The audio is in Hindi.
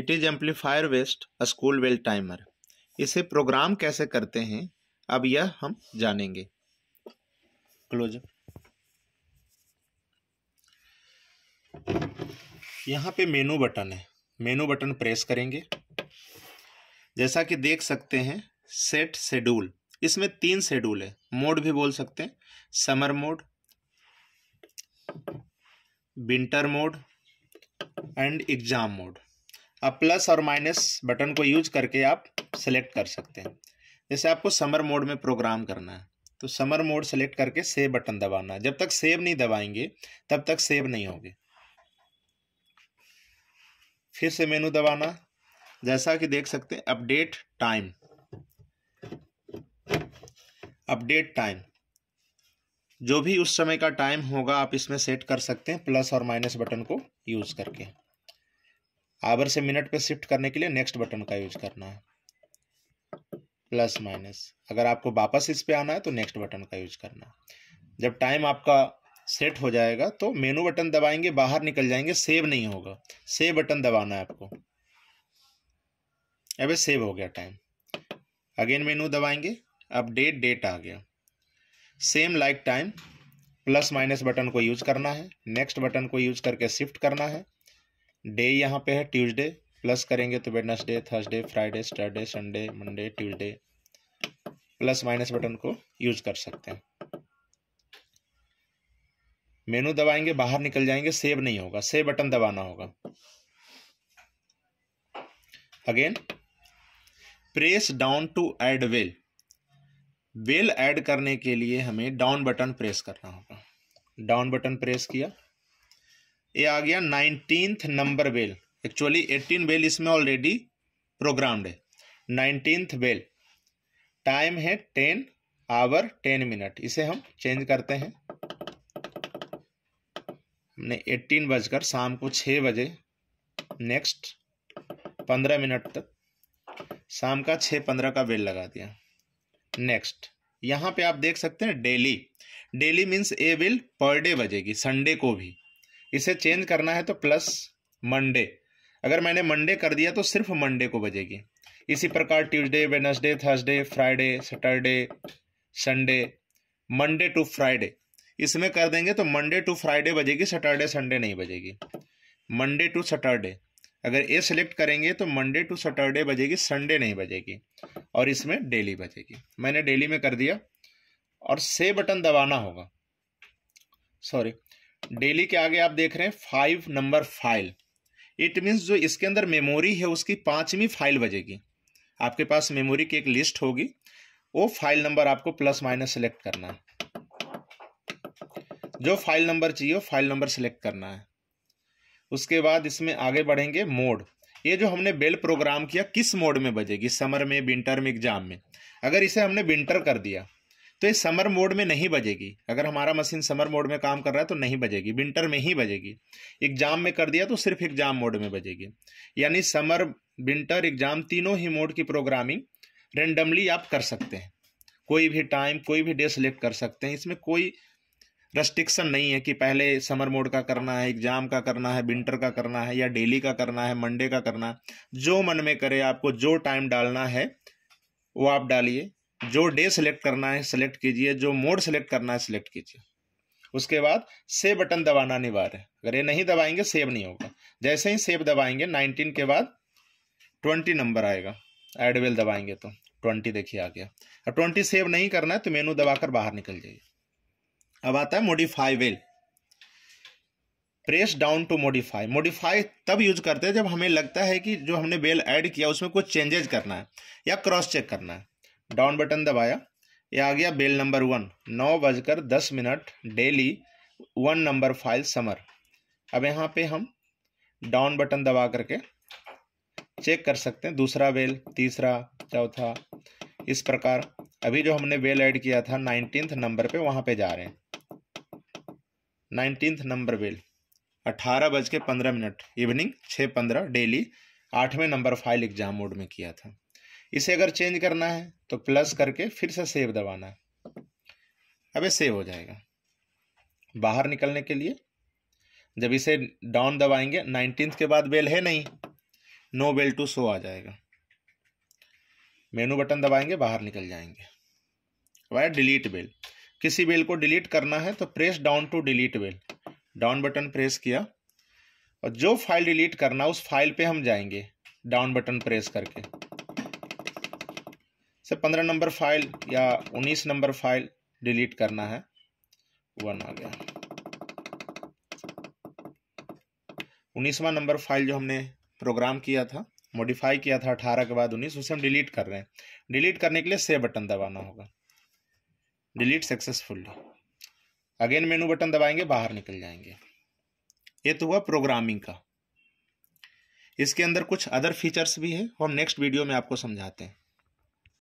it is amplifier based a school bell timer इसे प्रोग्राम कैसे करते हैं अब यह हम जानेंगे क्लोज यहाँ पे मेनू बटन है मेनू बटन प्रेस करेंगे जैसा कि देख सकते हैं सेट शेड्यूल इसमें तीन शेड्यूल है मोड भी बोल सकते हैं summer mode winter mode and exam mode आप प्लस और माइनस बटन को यूज करके आप सेलेक्ट कर सकते हैं जैसे आपको समर मोड में प्रोग्राम करना है तो समर मोड सेलेक्ट करके सेव बटन दबाना जब तक सेव नहीं दबाएंगे तब तक सेव नहीं होंगे फिर से मेनू दबाना जैसा कि देख सकते हैं अपडेट टाइम अपडेट टाइम जो भी उस समय का टाइम होगा आप इसमें सेट कर सकते हैं प्लस और माइनस बटन को यूज़ करके आवर से मिनट पे शिफ्ट करने के लिए नेक्स्ट बटन का यूज करना है प्लस माइनस अगर आपको वापस इस पे आना है तो नेक्स्ट बटन का यूज करना है जब टाइम आपका सेट हो जाएगा तो मेनू बटन दबाएंगे बाहर निकल जाएंगे सेव नहीं होगा सेव बटन दबाना है आपको अब सेव हो गया टाइम अगेन मेनू दबाएंगे अपडेट डेट आ गया same like time plus minus button को यूज करना है नेक्स्ट बटन को यूज करके शिफ्ट करना है डे यहाँ पे है ट्यूसडे प्लस करेंगे तो Wednesday Thursday Friday Saturday Sunday Monday Tuesday plus minus button को यूज कर सकते हैं मेनू दबाएंगे बाहर निकल जाएंगे सेव नहीं होगा सेव बटन दबाना होगा again press down to add bell bell add करने के लिए हमें डाउन बटन प्रेस करना होगा डाउन बटन प्रेस किया ये आ गया nineteenth number bell actually eighteen bell इसमें ऑलरेडी प्रोग्राम्ड है नाइनटीन्थ बेल टाइम है टेन आवर टेन मिनट इसे हम चेंज करते हैं हमने एट्टीन बजकर शाम को छः बजे नेक्स्ट पंद्रह मिनट तक शाम का छः पंद्रह का बेल लगा दिया नेक्स्ट यहाँ पे आप देख सकते हैं daily daily means a bell per day बजेगी संडे को भी इसे चेंज करना है तो प्लस मंडे अगर मैंने मंडे कर दिया तो सिर्फ मंडे को बजेगी इसी प्रकार Tuesday Wednesday Thursday Friday Saturday Sunday Monday to Friday इसमें कर देंगे तो मंडे टू फ्राइडे बजेगी सैटरडे संडे नहीं बजेगी मंडे टू सैटरडे अगर ए सेलेक्ट करेंगे तो मंडे टू सैटरडे बजेगी संडे नहीं बजेगी और इसमें डेली बजेगी मैंने डेली में कर दिया और से बटन दबाना होगा सॉरी डेली के आगे आप देख रहे हैं five number file it means जो इसके अंदर मेमोरी है उसकी पांचवी फाइल बजेगी आपके पास मेमोरी की एक लिस्ट होगी वो फाइल नंबर आपको प्लस माइनस सेलेक्ट करना है जो फाइल नंबर चाहिए वो फाइल नंबर सेलेक्ट करना है उसके बाद इसमें आगे बढ़ेंगे मोड ये जो हमने बेल प्रोग्राम किया किस मोड में बजेगी समर में विंटर में एग्जाम में अगर इसे हमने विंटर कर दिया तो ये समर मोड में नहीं बजेगी अगर हमारा मशीन समर मोड में काम कर रहा है तो नहीं बजेगी विंटर में ही बजेगी एग्जाम में कर दिया तो सिर्फ एग्जाम मोड में बजेगी यानी समर विंटर एग्जाम तीनों ही मोड की प्रोग्रामिंग रेंडमली आप कर सकते हैं कोई भी टाइम कोई भी डे सेलेक्ट कर सकते हैं इसमें कोई रेस्ट्रिक्शन नहीं है कि पहले समर मोड का करना है एग्जाम का करना है विंटर का करना है या डेली का करना है मंडे का करना है जो मन में करे आपको जो टाइम डालना है वो आप डालिए जो डे सेलेक्ट करना है सेलेक्ट कीजिए जो मोड सेलेक्ट करना है सेलेक्ट कीजिए उसके बाद सेव बटन दबाना अनिवार्य है अगर ये नहीं दबाएंगे सेव नहीं होगा जैसे ही सेव दबाएंगे नाइनटीन के बाद ट्वेंटी नंबर आएगा एडवेल दबाएंगे तो ट्वेंटी देखिए आ गया अब ट्वेंटी सेव नहीं करना है तो मेनू दबाकर बाहर निकल जाइए अब आता है modify bell press down to modify modify तब यूज करते हैं जब हमें लगता है कि जो हमने बेल ऐड किया उसमें कुछ चेंजेज करना है या क्रॉस चेक करना है डाउन बटन दबाया ये आ गया बेल नंबर वन नौ बजकर दस मिनट daily one number file summer अब यहाँ पे हम डाउन बटन दबा करके चेक कर सकते हैं दूसरा बेल तीसरा चौथा इस प्रकार अभी जो हमने बेल ऐड किया था नाइनटीन नंबर पे वहाँ पे जा रहे हैं नाइनटीन नंबर बेल अट्ठारह बज के पंद्रह मिनट इवनिंग छः पंद्रह डेली आठवें नंबर फाइल एग्जाम मोड में किया था इसे अगर चेंज करना है तो प्लस करके फिर से सेव दबाना है अब ये सेव हो जाएगा बाहर निकलने के लिए जब इसे डाउन दबाएंगे नाइनटीन के बाद बेल है नहीं नो बेल टू शो आ जाएगा मेनू बटन दबाएंगे बाहर निकल जाएंगे अब डिलीट बेल किसी बेल को डिलीट करना है तो press down to delete bell down button press किया और जो फाइल डिलीट करना उस फाइल पे हम जाएंगे डाउन बटन प्रेस करके से पंद्रह नंबर फाइल या उन्नीस नंबर फाइल डिलीट करना है वन आ गया उन्नीसवा नंबर फाइल जो हमने प्रोग्राम किया था मॉडिफाई किया था अठारह के बाद उन्नीस उसे हम डिलीट कर रहे हैं डिलीट करने के लिए सेव बटन दबाना होगा delete successful again menu button दबाएंगे बाहर निकल जाएंगे ये तो हुआ प्रोग्रामिंग का इसके अंदर कुछ अदर फीचर्स भी है वो हम नेक्स्ट वीडियो में आपको समझाते हैं